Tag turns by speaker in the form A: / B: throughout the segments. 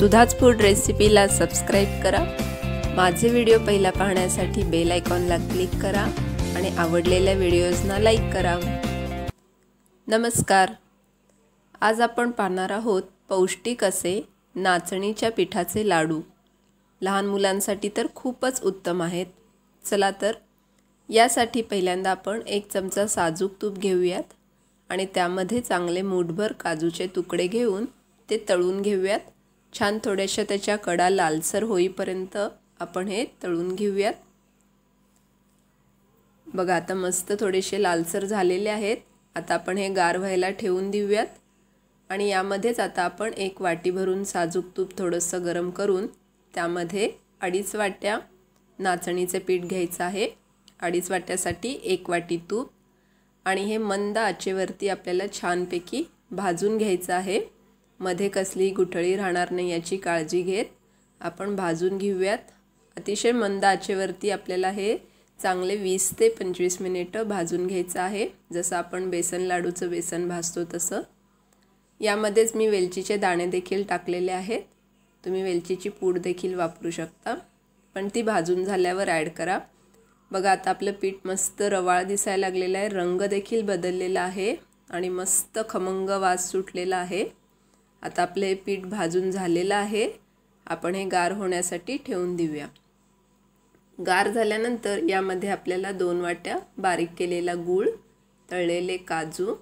A: सुधाच food रेसिपीला subscribe करा माझे व्हिडिओ पहिला पाहण्यासाठी बेल आयकॉनला क्लिक करा आणि आवडलेल्या व्हिडिओजना लाईक करा नमस्कार आज आपण पाहणार आहोत पौष्टिक असे नाचणीच्या पिठाचे लाडू लहान मुलांसाठी तर खूपच उत्तम आहेत चला तर यासाठी पहिल्यांदा आपण एक चमचा साजूक तूप घेऊयात आणि त्यामध्ये चांगले मूठभर काजूचे तुकडे घेऊन ते तळून घेऊयात छान थोड्याशा त्याच्या कडा लालसर होईपर्यंत आपण हे तळून घेऊयात बघा आता मस्त थोडेसे लालसर झालेले आहेत आता आपण हे गार व्हायला ठेवून देऊयात आणि यामध्येच आता आपण एक वाटी भरून साजूक तूप थोडंसं गरम करून त्यामध्ये अडीच वाट्या नाचणीचे पीठ घ्यायचं आहे अडीच वाट्यासाठी एक वाटी तूप आणि हे मंद आचेवरती आपल्याला छानपैकी भाजून घ्यायचं आहे मध्ये कसली गुठळी राहणार नाही याची काळजी घेत आपण भाजून घेऊयात अतिशय मंद आचेवरती आपल्याला हे चांगले वीस ते पंचवीस मिनिटं भाजून घ्यायचं आहे जसं आपण बेसन लाडूचं बेसन भाजतो तसं यामध्येच मी वेलचीचे दाणे देखील टाकलेले आहेत तुम्ही वेलचीची पूड देखील वापरू शकता पण ती भाजून झाल्यावर ॲड करा बघा आता आपलं पीठ मस्त रवाळ दिसायला लागलेलं आहे रंग देखील बदललेला आहे आणि मस्त खमंग वास सुटलेला आहे आता आपले पीठ भाजून झालेलं आहे आपण हे गार होण्यासाठी ठेवून देऊया गार झाल्यानंतर यामध्ये आपल्याला दोन वाट्या बारीक केलेला गूळ तळलेले काजू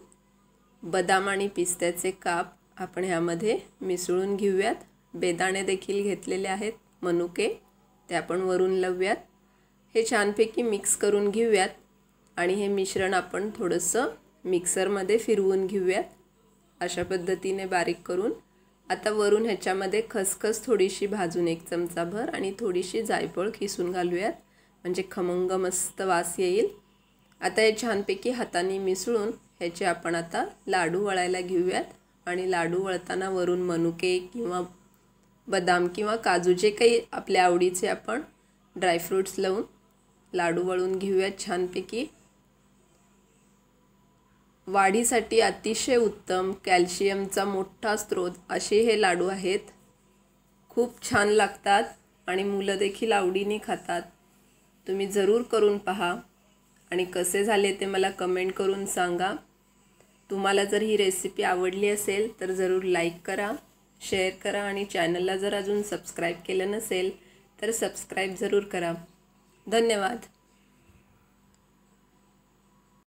A: बदाम आणि पिस्त्याचे काप आपण ह्यामध्ये मिसळून घेऊयात बेदाणे देखील घेतलेले आहेत मनुके ते आपण वरून लावूयात हे छानपैकी मिक्स करून घेऊयात आणि हे मिश्रण आपण थोडंसं मिक्सरमध्ये फिरवून घेऊयात अशा पद्धतीने बारीक करून आता वरून ह्याच्यामध्ये खसखस थोडीशी भाजून एक चमचाभर आणि थोडीशी जायफळ खिसून घालूयात म्हणजे खमंग मस्त वास येईल आता हे छानपैकी हाताने मिसळून ह्याचे आपण आता लाडू वळायला घेऊयात आणि लाडू वळताना वरून मनुके किंवा बदाम किंवा काजू जे काही आपल्या आवडीचे आपण ड्रायफ्रूट्स लावून लाडू वळून घेऊयात छानपैकी वाढीसाठी अतिशय उत्तम कॅल्शियमचा मोठा स्रोत असे हे लाडू आहेत खूप छान लागतात आणि मुलं देखील आवडीने खातात तुम्ही जरूर करून पहा आणि कसे झाले ते मला कमेंट करून सांगा तुम्हाला जर ही रेसिपी आवडली असेल तर जरूर लाईक करा शेअर करा आणि चॅनलला जर अजून सबस्क्राईब केलं नसेल तर सबस्क्राईब जरूर करा धन्यवाद